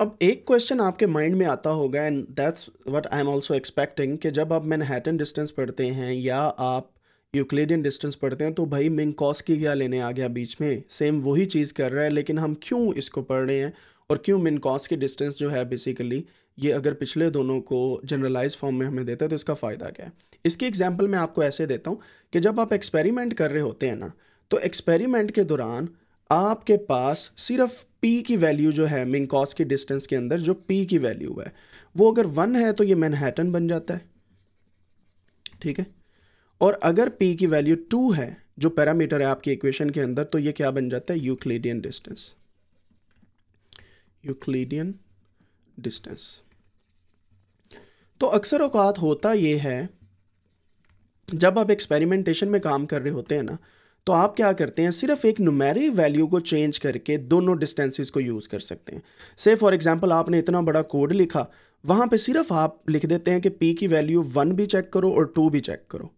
अब एक क्वेश्चन आपके माइंड में आता होगा and that's what I am also expecting कि जब आप मैनहैटन डिस्टेंस पढ़ते हैं या आप यूक्लिडियन डिस्टेंस पढ़ते हैं तो भाई की क्या लेने आ गया बीच में सेम वही चीज़ कर रहा है लेकिन हम क्यों इसको पढ़ रहे हैं और क्यों की डिस्टेंस जो है बेसिकली ये अगर पिछले दोनों को जनरलाइज फॉर्म में हमें देता है तो इसका फ़ायदा क्या है इसकी एग्जाम्पल मैं आपको ऐसे देता हूँ कि जब आप एक्सपेरिमेंट कर रहे होते हैं ना तो एक्सपेरिमेंट के दौरान आपके पास सिर्फ पी की वैल्यू जो है मिंकॉस की डिस्टेंस के अंदर जो पी की वैल्यू है वो अगर वन है तो ये मैनहैटन बन जाता है ठीक है और अगर पी की वैल्यू टू है जो पैरामीटर है आपकी इक्वेशन के अंदर तो ये क्या बन जाता है यूक्लिडियन डिस्टेंस यूक्लिडियन डिस्टेंस तो अक्सर औकात होता ये है जब आप एक्सपेरिमेंटेशन में काम कर रहे होते हैं ना तो आप क्या करते हैं सिर्फ एक नुमेरी वैल्यू को चेंज करके दोनों डिस्टेंसिस को यूज़ कर सकते हैं से फॉर एग्जांपल आपने इतना बड़ा कोड लिखा वहाँ पे सिर्फ आप लिख देते हैं कि पी की वैल्यू वन भी चेक करो और टू भी चेक करो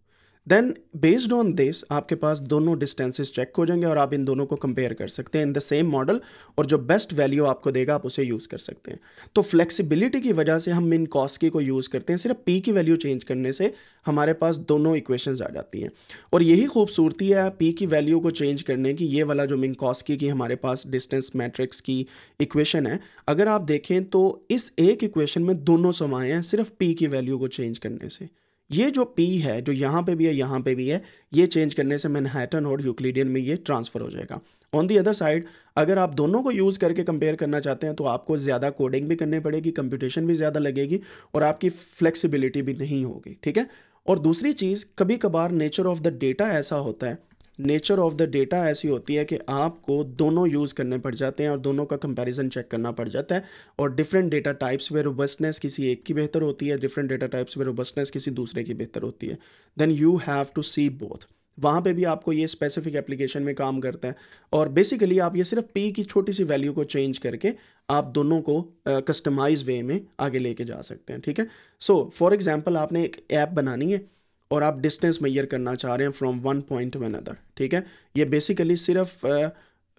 देन बेस्ड ऑन दिस आपके पास दोनों डिस्टेंसेज चेक हो जाएंगे और आप इन दोनों को कंपेयर कर सकते हैं इन द सेम मॉडल और जो बेस्ट वैल्यू आपको देगा आप उसे यूज़ कर सकते हैं तो फ्लेक्सिबिलिटी की वजह से हम इन कॉस्की को यूज़ करते हैं सिर्फ पी की वैल्यू चेंज करने से हमारे पास दोनों इक्वेशंस आ जाती हैं और यही खूबसूरती है पी की वैल्यू को चेंज करने की ये वाला जो मिनकॉस्की की हमारे पास डिस्टेंस मैट्रिक्स की इक्वेशन है अगर आप देखें तो इस एक इक्वेशन में दोनों समाए हैं सिर्फ पी की वैल्यू को चेंज करने से ये जो पी है जो यहाँ पे भी है यहाँ पे भी है ये चेंज करने से मैनहैटन और यूक्लिडियन में ये ट्रांसफ़र हो जाएगा ऑन दी अदर साइड अगर आप दोनों को यूज़ करके कंपेयर करना चाहते हैं तो आपको ज़्यादा कोडिंग भी करनी पड़ेगी कंप्यूटेशन भी ज़्यादा लगेगी और आपकी फ्लेक्सिबिलिटी भी नहीं होगी ठीक है और दूसरी चीज़ कभी कभार नेचर ऑफ द डेटा ऐसा होता है नेचर ऑफ द डेटा ऐसी होती है कि आपको दोनों यूज़ करने पड़ जाते हैं और दोनों का कंपैरिजन चेक करना पड़ जाता है और डिफरेंट डेटा टाइप्स में रोबस्टनेस किसी एक की बेहतर होती है डिफरेंट डेटा टाइप्स में रोबस्टनेस किसी दूसरे की बेहतर होती है then you have to see both वहाँ पे भी आपको ये स्पेसिफिक एप्लीकेशन में काम करता है और बेसिकली आप ये सिर्फ पी की छोटी सी वैल्यू को चेंज करके आप दोनों को कस्टमाइज uh, वे में आगे लेके जा सकते हैं ठीक है सो फॉर एग्जांपल आपने एक ऐप बनानी है और आप डिस्टेंस मैयर करना चाह रहे हैं from one point to another ठीक है ये बेसिकली सिर्फ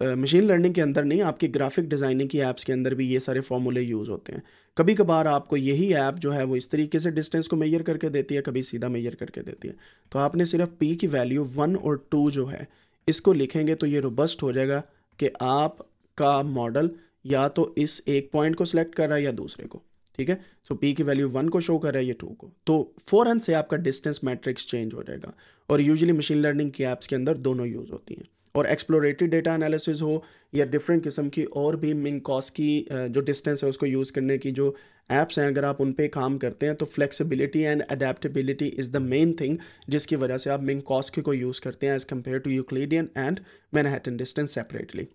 मशीन uh, लर्निंग के अंदर नहीं आपकी ग्राफिक डिज़ाइनिंग की ऐप्स के अंदर भी ये सारे फॉर्मूले यूज़ होते हैं कभी कभार आपको यही ऐप जो है वो इस तरीके से डिस्टेंस को मैयर करके देती है कभी सीधा मैयर करके देती है तो आपने सिर्फ पी की वैल्यू वन और टू जो है इसको लिखेंगे तो ये रोबस्ट हो जाएगा कि आपका मॉडल या तो इस एक पॉइंट को सिलेक्ट कर रहा है या दूसरे को ठीक है सो पी की वैल्यू वन को शो कर रहा है ये टू को तो फ़ौरन से आपका डिस्टेंस मैट्रिक्स चेंज हो जाएगा और यूजली मशीन लर्निंग की ऐप्स के अंदर दोनों यूज़ होती हैं और एक्सप्लोरेटरी डेटा एनालिसिस हो या डिफरेंट किस्म की और भी मिंग कॉस की जो डिस्टेंस है उसको यूज़ करने की जो ऐप्स हैं अगर आप उन पर काम करते हैं तो flexibility and adaptability is the main thing जिसकी वजह से आप मिंग कॉस्क की को यूज़ करते हैं as compare to Euclidean and Manhattan distance separately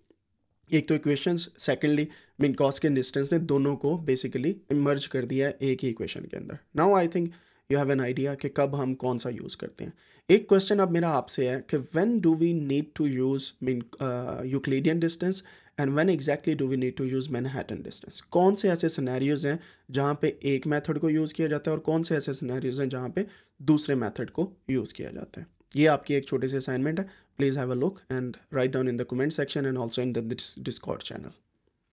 एक तो इक्वेशंस सेकेंडली मिनकॉस के डिस्टेंस ने दोनों को बेसिकली इमर्ज कर दिया है एक ही इक्वेशन के अंदर now I think you have an idea कि कब हम कौन सा यूज़ करते हैं एक क्वेश्चन अब मेरा आपसे है कि when do we need to use mean Euclidean distance and when exactly do we need to use Manhattan distance कौन से ऐसे सिनेरियोज़ हैं जहाँ पे एक मेथड को यूज़ किया जाता है और कौन से ऐसे सिनेरियोज़ हैं जहाँ पे दूसरे मेथड को यूज़ किया जाता है ये आपकी एक छोटी सी असाइनमेंट है please have a look and write down in the comment section and also in the Discord channel